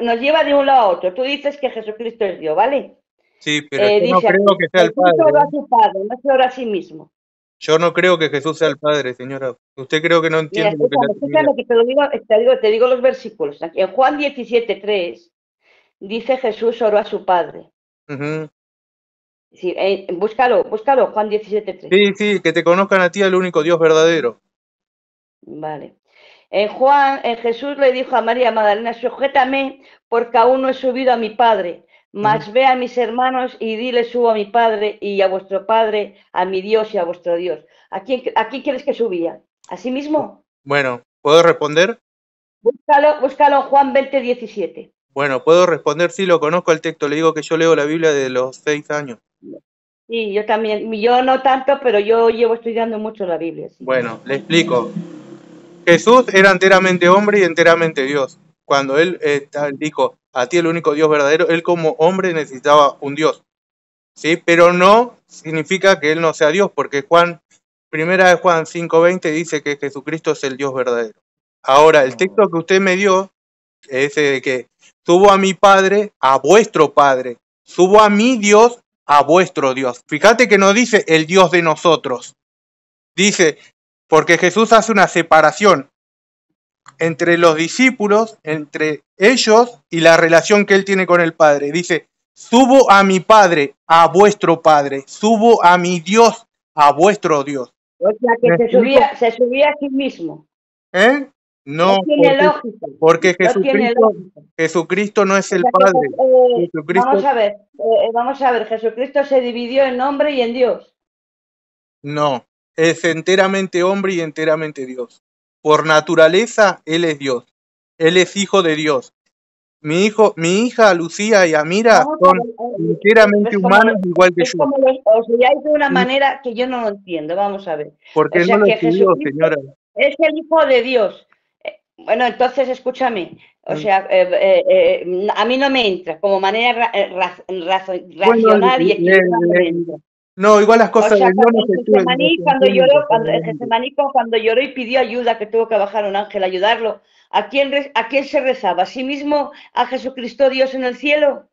nos lleva, de un lado a otro. Tú dices que Jesucristo es Dios, ¿vale? Sí, pero eh, no creo que sea el Padre. Jesús a su Padre, no se ora a sí mismo. Yo no creo que Jesús sea el Padre, señora. Usted creo que no entiende. Mira, lo que, que te, lo digo, te, digo, te digo los versículos. Aquí, en Juan 17.3 dice Jesús oró a su Padre. sí, eh, búscalo, búscalo, Juan 17.3. Sí, sí, que te conozcan a ti al único Dios verdadero. Vale. En eh, Juan, en eh, Jesús le dijo a María Magdalena, sujétame porque aún no he subido a mi Padre, mas ve a mis hermanos y dile subo a mi Padre y a vuestro Padre, a mi Dios y a vuestro Dios. ¿A quién, a quieres que subía? ¿A sí mismo? Bueno, ¿puedo responder? Búscalo, Juan 20.17 Bueno, puedo responder, si lo conozco el texto, le digo que yo leo la Biblia de los seis años. Sí, yo también, yo no tanto, pero yo llevo estudiando mucho la Biblia. Bueno, le explico. Jesús era enteramente hombre y enteramente Dios. Cuando él dijo, a ti el único Dios verdadero, él como hombre necesitaba un Dios. ¿sí? Pero no significa que él no sea Dios, porque Juan, primera de Juan 5.20 dice que Jesucristo es el Dios verdadero. Ahora, el texto que usted me dio, ese de que subo a mi Padre, a vuestro Padre, subo a mi Dios, a vuestro Dios. Fíjate que no dice el Dios de nosotros. Dice, porque Jesús hace una separación entre los discípulos, entre ellos y la relación que él tiene con el Padre. Dice, subo a mi Padre, a vuestro Padre, subo a mi Dios, a vuestro Dios. O sea que se subía, a sí mismo. ¿Eh? No, porque, Jesucristo, no es el Padre. Eh, eh, vamos a ver, eh, vamos a ver, Jesucristo se dividió en hombre y en Dios. No, es enteramente hombre y enteramente Dios. Por naturaleza, Él es Dios. Él es hijo de Dios. Mi hijo, mi hija Lucía y Amira son eh, enteramente humanos igual que yo. Lo, o de una manera que yo no lo entiendo, vamos a ver. Porque no lo señora. Es el hijo de Dios. Eh, bueno, entonces escúchame. O mm. sea, eh, a mí no me entra como manera racional y no, igual las cosas cuando lloró, y pidió ayuda, que tuvo que bajar un ángel a ayudarlo, ¿a quién, ¿a quién se rezaba? ¿A sí mismo? ¿A Jesucristo Dios en el cielo?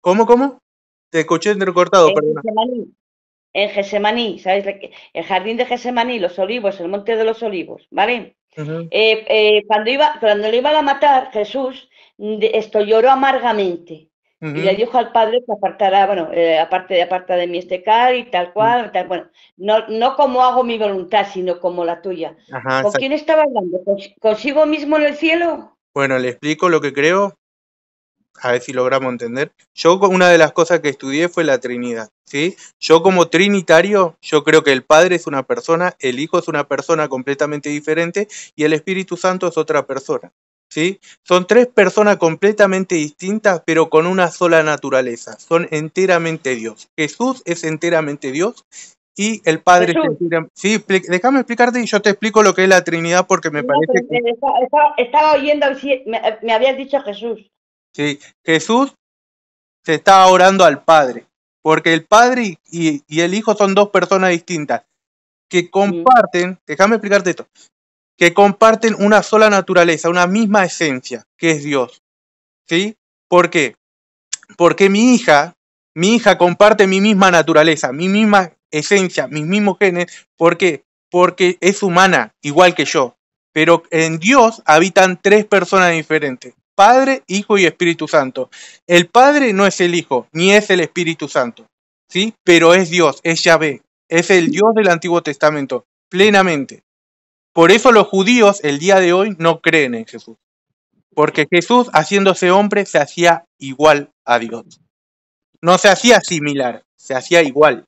¿Cómo, cómo? Te escuché entrecortado, en perdón. en Gesemaní, ¿sabes? El jardín de Gesemaní, los olivos, el monte de los olivos, ¿vale? Eh, eh, cuando, iba, cuando le iban a matar, Jesús esto lloró amargamente. Y le dijo al padre que apartara, bueno, eh, aparte, aparta de mí este car y tal cual, mm. tal, bueno, no, no como hago mi voluntad, sino como la tuya. ¿Con quién estaba hablando? ¿Consigo mismo en el cielo? Bueno, le explico lo que creo, a ver si logramos entender. Yo una de las cosas que estudié fue la Trinidad, ¿sí? Yo como trinitario, yo creo que el Padre es una persona, el Hijo es una persona completamente diferente y el Espíritu Santo es otra persona. Son tres personas completamente distintas, pero con una sola naturaleza. Son enteramente Dios. Jesús es enteramente Dios y el Padre es Sí, déjame explicarte y yo te explico lo que es la Trinidad porque me parece Estaba, oyendo, me, me habías dicho Jesús. Sí, Jesús se está orando al Padre, porque el Padre y, el Hijo son dos personas distintas que comparten, déjame explicarte esto, que comparten una sola naturaleza, una misma esencia, que es Dios. ¿Sí? ¿Por qué? Porque mi hija, mi hija comparte mi misma naturaleza, mi misma esencia, mis mismos genes. ¿Por qué? Porque es humana, igual que yo. Pero en Dios habitan tres personas diferentes. Padre, Hijo y Espíritu Santo. El Padre no es el Hijo, ni es el Espíritu Santo. ¿Sí? Pero es Dios, es Yahvé. Es el Dios del Antiguo Testamento, plenamente. Por eso los judíos el día de hoy no creen en Jesús. Porque Jesús, haciéndose hombre, se hacía igual a Dios. No se hacía similar, se hacía igual.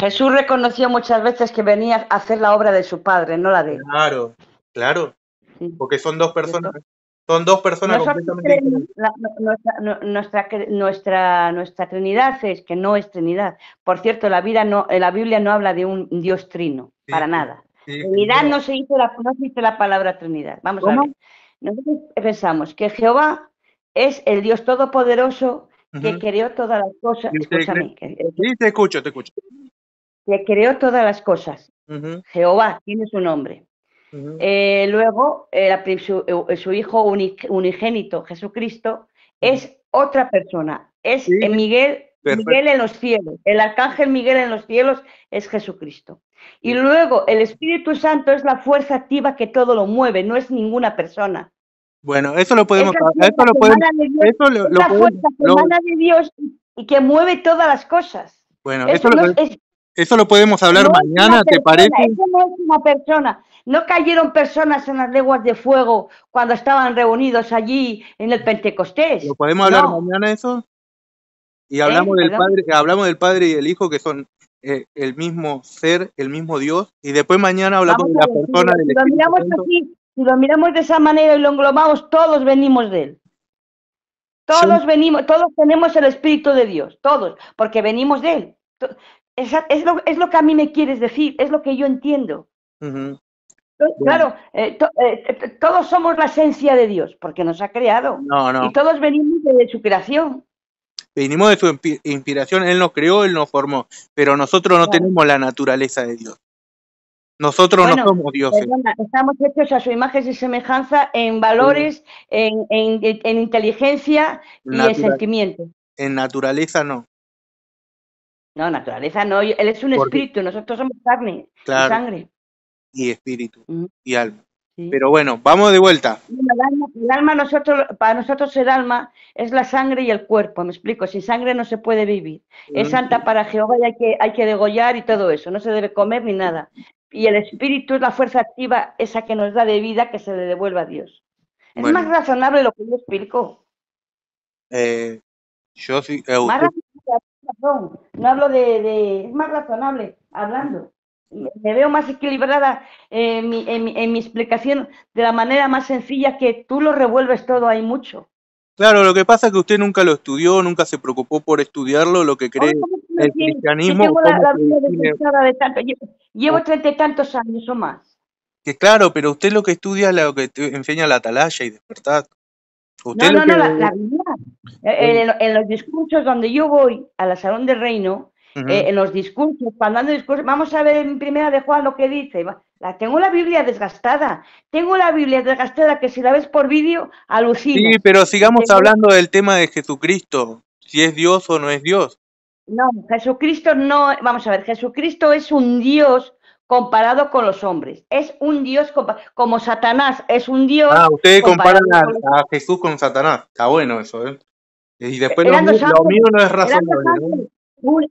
Jesús reconoció muchas veces que venía a hacer la obra de su padre, no la de él. Claro, claro. Porque son dos personas. Son dos personas completamente diferentes. nuestra, nuestra, nuestra, Trinidad es que no es Trinidad. Por cierto, la, vida no, la Biblia no habla de un Dios trino, para nada. Trinidad no se, hizo la, la palabra Trinidad. Vamos a ver. Nosotros pensamos que Jehová es el Dios todopoderoso que creó todas las cosas. Escúchame. sí, te escucho, te escucho. Que creó todas las cosas. Jehová tiene su nombre. Eh, luego, eh, eh, su, hijo unigénito, Jesucristo, es otra persona. Es Miguel Miguel en los cielos, el arcángel Miguel en los cielos es Jesucristo. Y luego el Espíritu Santo es la fuerza activa que todo lo mueve, no es ninguna persona. Bueno, eso lo podemos. Es fuerza de Dios y que mueve todas las cosas. Bueno, eso, lo, podemos hablar mañana, ¿te parece? no una persona. No cayeron personas en las leguas de fuego cuando estaban reunidos allí en el Pentecostés. ¿Lo podemos hablar mañana eso? Y hablamos, del padre, hablamos del Padre y el Hijo, que son eh, el mismo ser, el mismo Dios, y después mañana hablamos de la persona del si lo miramos si lo miramos de esa manera y lo englobamos, todos venimos de Él. Todos venimos, todos tenemos el Espíritu de Dios, todos, porque venimos de Él. Es, lo, que a mí me quieres decir, es lo que yo entiendo. Claro, eh, eh, todos somos la esencia de Dios, porque nos ha creado. Y todos venimos de su creación. Venimos de su inspiración, Él nos creó, Él nos formó, pero nosotros no tenemos la naturaleza de Dios. Nosotros no somos dioses. estamos hechos a su imagen y semejanza en valores, en, en, inteligencia y en sentimiento. En naturaleza no. No, naturaleza no. Él es un espíritu, nosotros somos carne, y sangre. Y espíritu y alma. Pero bueno, vamos de vuelta. El alma, nosotros, para nosotros el alma es la sangre y el cuerpo, me explico, sin sangre no se puede vivir. Es santa para Jehová y hay que, hay que degollar y todo eso, no se debe comer ni nada. Y el espíritu es la fuerza activa, esa que nos da de vida, que se le devuelva a Dios. Es más razonable lo que yo explico. Eh, eh, eh, no hablo de, de... Es más razonable hablando me veo más equilibrada en mi, en, explicación de la manera más sencilla que tú lo revuelves todo ahí mucho. Claro, lo que pasa es que usted nunca lo estudió, nunca se preocupó por estudiarlo, lo que cree el cristianismo. llevo treinta y tantos años o más. Que claro, pero usted lo que estudia es lo que te enseña la atalaya y despertar. no, no, no, la, la, en, en los discursos donde yo voy a la Salón del Reino, eh, en los discursos, cuando ando discursos, vamos a ver en primera de Juan lo que dice. tengo la Biblia desgastada, tengo la Biblia desgastada que si la ves por vídeo, alucina. Sí, pero sigamos hablando del tema de Jesucristo, si es Dios o no es Dios. No, Jesucristo no, vamos a ver, Jesucristo es un Dios comparado con los hombres. Es un Dios como Satanás es un Dios. Ah, ustedes comparan a, Jesús con Satanás. Está bueno eso, ¿eh? Y después lo mío, no es razonable. ¿eh?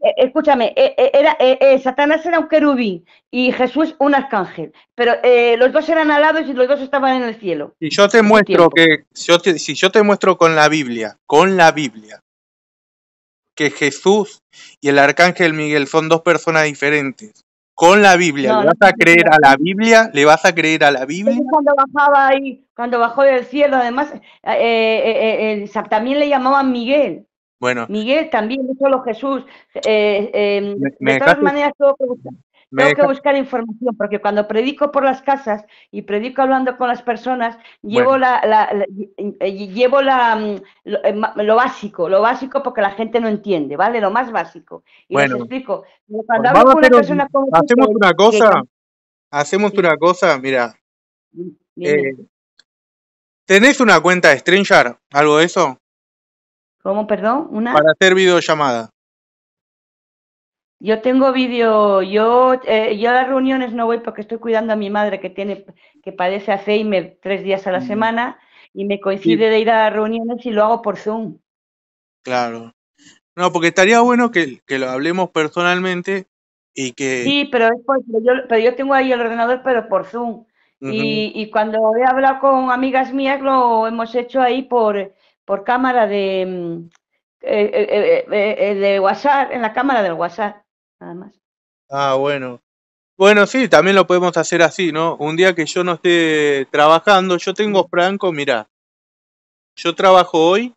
Eh, escúchame, eh, eh, era, Satanás era un querubín y Jesús un arcángel, pero los dos eran alados y los dos estaban en el cielo. Y yo te muestro que, si yo te, si te muestro con la Biblia, con la Biblia, que Jesús y el arcángel Miguel son dos personas diferentes, con la Biblia. ¿Le vas a creer a la Biblia? ¿Le vas a creer a la Biblia? Cuando bajaba ahí, cuando bajó del cielo, además, también le llamaban Miguel. Bueno. Miguel también, solo Jesús. Eh, em, de todas maneras, tengo que, buscar, información, porque cuando predico por las casas y predico hablando con las personas, llevo la, llevo la mm, eh, lo, básico, lo básico porque la gente no entiende, ¿vale? Lo más básico. Y les explico. hacemos una cosa, hacemos una cosa, mira. Eh, ¿Tenés una cuenta de StringShark? ¿Algo de eso? ¿Cómo, perdón? Una... Para hacer videollamada. Yo tengo video... yo, eh, yo a las reuniones no voy porque estoy cuidando a mi madre que tiene, que padece Alzheimer tres días a la mm. semana y me coincide de ir a las reuniones y lo hago por Zoom. Claro. No, porque estaría bueno que, que lo hablemos personalmente y que... Sí, pero, después, pero, yo, pero yo tengo ahí el ordenador, pero por Zoom. y, y, cuando he hablado con amigas mías lo hemos hecho ahí por, por cámara de, mm, eh, eh, eh, de WhatsApp, en la cámara del WhatsApp, nada más. Ah, bueno. Bueno, sí, también lo podemos hacer así, ¿no? Un día que yo no esté trabajando, yo tengo Franco, mira yo trabajo hoy,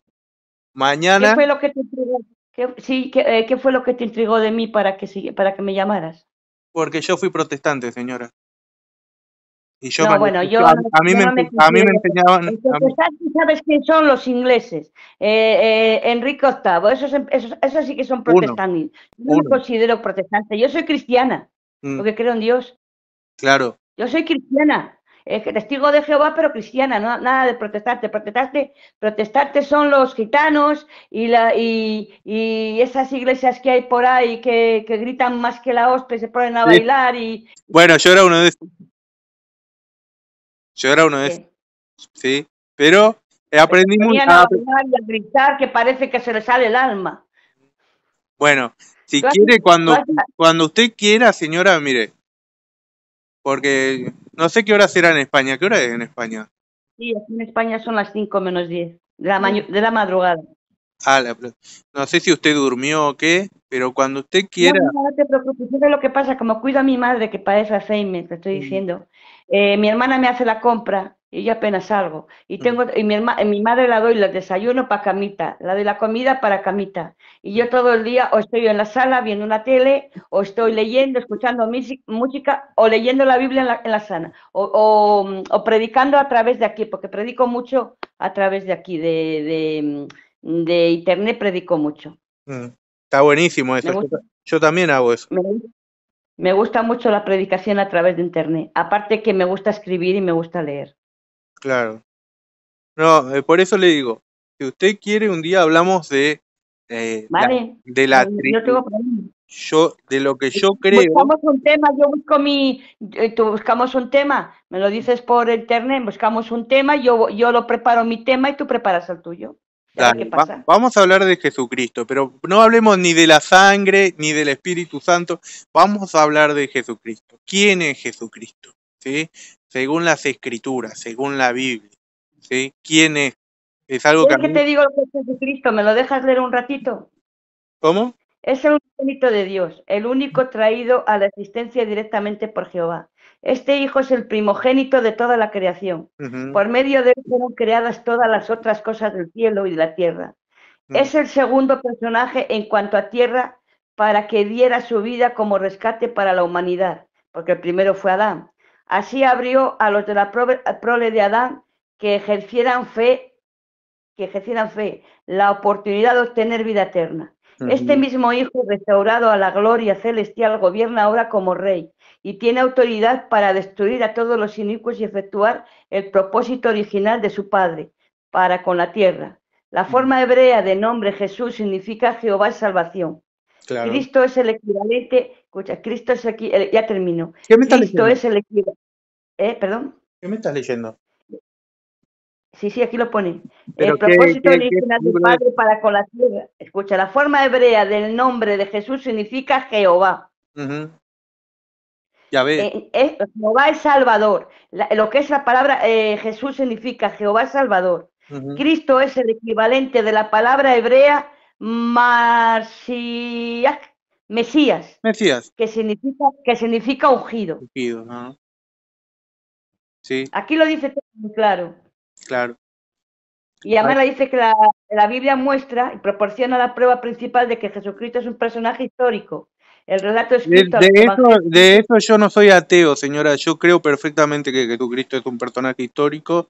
mañana... ¿Qué fue lo que te intrigó? sí, fue lo que te intrigó de mí para que, para que me llamaras? Porque yo fui protestante, señora no, bueno, yo, a, mí, me, a mí enseñaban... ¿Sabes quién son los ingleses? Eh, eh, Enrique VIII, esos, esos, sí que son protestantes. yo me considero protestante, yo soy cristiana, mm. porque creo en Dios. Claro. Yo soy cristiana, testigo de Jehová, pero cristiana, no, nada de protestante. Protestante, son los gitanos y, la, y, esas iglesias que hay por ahí que, gritan más que la hostia, se ponen a bailar y... Bueno, yo era uno de esos. Yo era uno de esos. Sí. Pero eh, aprendimos a, a gritar que parece que se le sale el alma. Bueno, si quiere, cuando, cuando usted quiera, señora, mire. Porque no sé qué hora será en España. ¿Qué hora es en España? Sí, aquí en España son las 5 menos 10 de la, de la madrugada. Ah, no sé si usted durmió o qué, pero cuando usted quiera. No, no te preocupes, lo que pasa, como cuido a mi madre que padece Alzheimer, te estoy diciendo. Eh, mi hermana me hace la compra y yo apenas salgo. Y mm. tengo y mi, mi madre la doy el desayuno para camita, la doy la comida para camita. Y yo mm. todo el día o estoy en la sala viendo una tele, o estoy leyendo, escuchando música, o leyendo la Biblia en la, sala, mm, o, predicando a través de aquí, porque predico mucho a través de aquí, de, internet predico mucho. Está buenísimo eso. Yo, también hago eso. Me gusta mucho la predicación a través de internet. Aparte que me gusta escribir y me gusta leer. Claro. No, eh, por eso le digo, si usted quiere, un día hablamos de... Eh, vale. de la... Yo, tengo yo de lo que yo eh, creo. Buscamos un tema, yo busco mi, tú buscamos un tema, me lo dices por internet, buscamos un tema, yo, yo lo preparo mi tema y tú preparas el tuyo vamos a hablar de Jesucristo, pero no hablemos ni de la sangre ni del Espíritu Santo, vamos a hablar de Jesucristo. ¿Quién es Jesucristo? ¿Sí? Según las escrituras, según la Biblia. ¿sí? ¿Quién es? Es algo que... ¿Qué te digo lo que es Jesucristo? ¿Me lo dejas leer un ratito? ¿Cómo? Es el único de Dios, el único traído a la existencia directamente por Jehová. Este Hijo es el primogénito de toda la creación. Por medio de él fueron creadas todas las otras cosas del cielo y de la tierra. Es el segundo personaje en cuanto a tierra para que diera su vida como rescate para la humanidad, porque el primero fue Adán. Así abrió a los de la prole de Adán que ejercieran fe, que ejercieran fe, la oportunidad de obtener vida eterna. Este mismo Hijo, restaurado a la gloria celestial, gobierna ahora como Rey y tiene autoridad para destruir a todos los inicuos y efectuar el propósito original de su Padre para con la tierra. La forma hebrea de nombre Jesús significa Jehová salvación. Cristo es el equivalente, escucha, Cristo es aquí, eh, ya termino. ¿Qué me estás Cristo es el ¿Eh? ¿Perdón? ¿Qué me estás leyendo? Sí, sí, aquí lo pone el propósito de original Padre para con la tierra. Escucha, la forma hebrea del nombre de Jesús significa Jehová. Ya ves. Eh, Jehová es Salvador. lo que es la palabra eh, Jesús significa Jehová es Salvador. Cristo es el equivalente de la palabra hebrea Marsiach, Mesías. Mesías. Que significa, que significa ungido. ungido sí. Aquí lo dice todo muy claro. Claro. Y Amara dice que la, Biblia muestra y proporciona la prueba principal de que Jesucristo es un personaje histórico. El relato escrito. De, eso, de eso, yo no soy ateo, señora. Yo creo perfectamente que Jesucristo es un personaje histórico